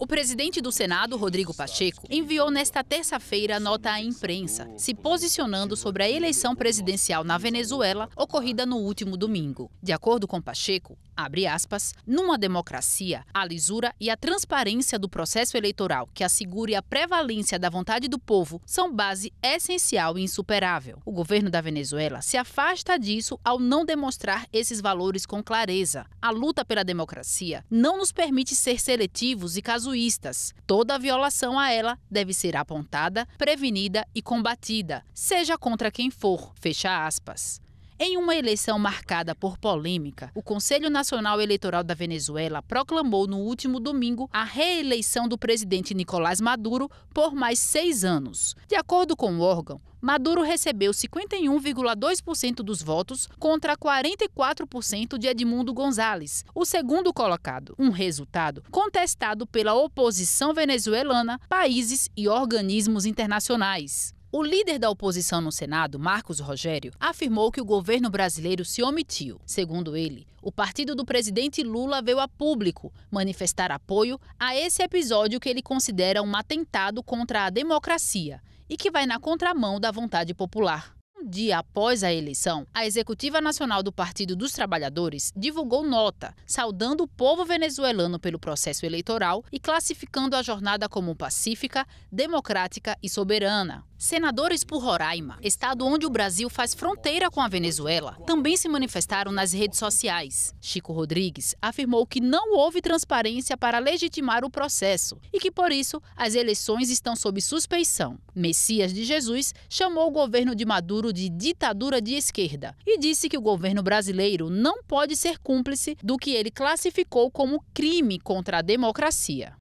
O presidente do Senado, Rodrigo Pacheco, enviou nesta terça-feira nota à imprensa, se posicionando sobre a eleição presidencial na Venezuela ocorrida no último domingo. De acordo com Pacheco, abre aspas, numa democracia, a lisura e a transparência do processo eleitoral que assegure a prevalência da vontade do povo são base essencial e insuperável. O governo da Venezuela se afasta disso ao não demonstrar esses valores com clareza. A luta pela democracia não nos permite ser seletivos e casuais jesuístas. Toda violação a ela deve ser apontada, prevenida e combatida, seja contra quem for. Fecha aspas. Em uma eleição marcada por polêmica, o Conselho Nacional Eleitoral da Venezuela proclamou no último domingo a reeleição do presidente Nicolás Maduro por mais seis anos. De acordo com o órgão, Maduro recebeu 51,2% dos votos contra 44% de Edmundo Gonzalez, o segundo colocado, um resultado contestado pela oposição venezuelana, países e organismos internacionais. O líder da oposição no Senado, Marcos Rogério, afirmou que o governo brasileiro se omitiu. Segundo ele, o partido do presidente Lula veio a público manifestar apoio a esse episódio que ele considera um atentado contra a democracia e que vai na contramão da vontade popular. Um dia após a eleição, a Executiva Nacional do Partido dos Trabalhadores divulgou nota saudando o povo venezuelano pelo processo eleitoral e classificando a jornada como pacífica, democrática e soberana. Senadores por Roraima, estado onde o Brasil faz fronteira com a Venezuela, também se manifestaram nas redes sociais. Chico Rodrigues afirmou que não houve transparência para legitimar o processo e que, por isso, as eleições estão sob suspeição. Messias de Jesus chamou o governo de Maduro de ditadura de esquerda e disse que o governo brasileiro não pode ser cúmplice do que ele classificou como crime contra a democracia.